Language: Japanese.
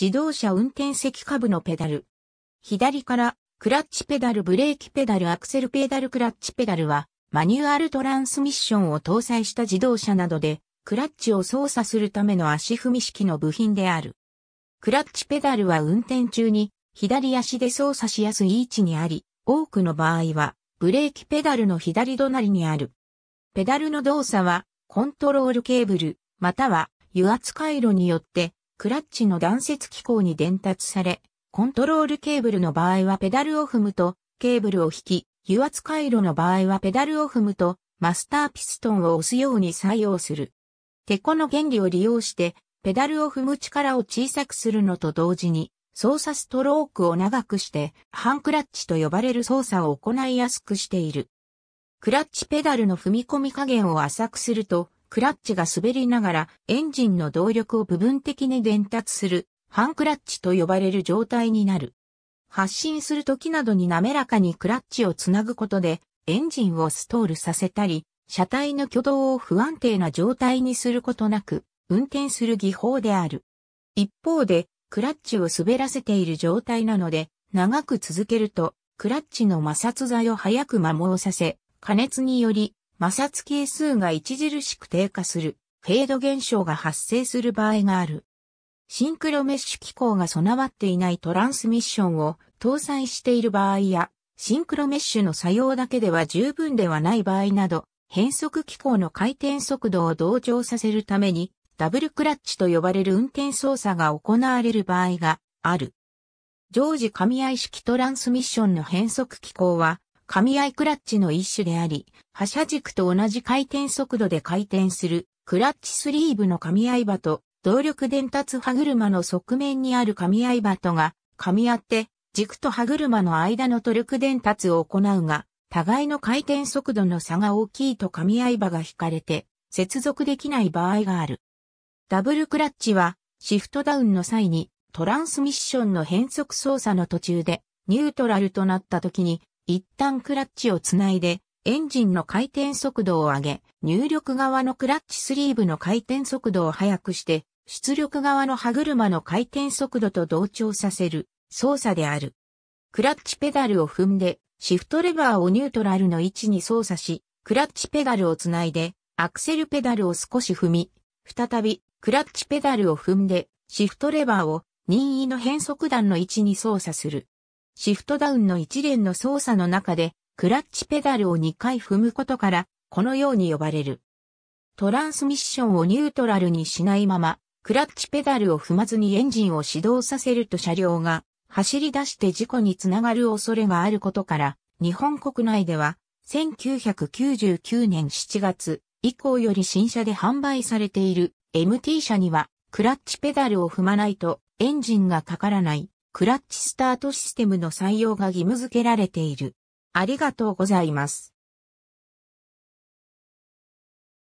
自動車運転席下部のペダル。左からクラッチペダル、ブレーキペダル、アクセルペダル、クラッチペダルはマニュアルトランスミッションを搭載した自動車などでクラッチを操作するための足踏み式の部品である。クラッチペダルは運転中に左足で操作しやすい位置にあり、多くの場合はブレーキペダルの左隣にある。ペダルの動作はコントロールケーブル、または油圧回路によってクラッチの断接機構に伝達され、コントロールケーブルの場合はペダルを踏むと、ケーブルを引き、油圧回路の場合はペダルを踏むと、マスターピストンを押すように作用する。テコの原理を利用して、ペダルを踏む力を小さくするのと同時に、操作ストロークを長くして、ハンクラッチと呼ばれる操作を行いやすくしている。クラッチペダルの踏み込み加減を浅くすると、クラッチが滑りながらエンジンの動力を部分的に伝達する、半クラッチと呼ばれる状態になる。発進する時などに滑らかにクラッチをつなぐことで、エンジンをストールさせたり、車体の挙動を不安定な状態にすることなく、運転する技法である。一方で、クラッチを滑らせている状態なので、長く続けると、クラッチの摩擦剤を早く摩耗させ、加熱により摩擦係数が著しく低下する、フェード現象が発生する場合がある。シンクロメッシュ機構が備わっていないトランスミッションを搭載している場合や、シンクロメッシュの作用だけでは十分ではない場合など、変速機構の回転速度を同調させるために、ダブルクラッチと呼ばれる運転操作が行われる場合がある。常時み合式トランスミッションの変速機構は、み合いクラッチの一種であり、発射軸と同じ回転速度で回転する、クラッチスリーブのみ合い場と、動力伝達歯車の側面にあるみ合い場とが、噛み合って、軸と歯車の間のトルク伝達を行うが、互いの回転速度の差が大きいとみ合い場が引かれて、接続できない場合がある。ダブルクラッチは、シフトダウンの際に、トランスミッションの変速操作の途中で、ニュートラルとなった時に、一旦クラッチをつないで、エンジンの回転速度を上げ、入力側のクラッチスリーブの回転速度を速くして、出力側の歯車の回転速度と同調させる操作である。クラッチペダルを踏んで、シフトレバーをニュートラルの位置に操作し、クラッチペダルをつないで、アクセルペダルを少し踏み、再び、クラッチペダルを踏んで、シフトレバーを任意の変速弾の位置に操作する。シフトダウンの一連の操作の中で、クラッチペダルを2回踏むことから、このように呼ばれる。トランスミッションをニュートラルにしないまま、クラッチペダルを踏まずにエンジンを始動させると車両が走り出して事故につながる恐れがあることから、日本国内では1999年7月以降より新車で販売されている MT 車にはクラッチペダルを踏まないとエンジンがかからないクラッチスタートシステムの採用が義務付けられている。ありがとうございます。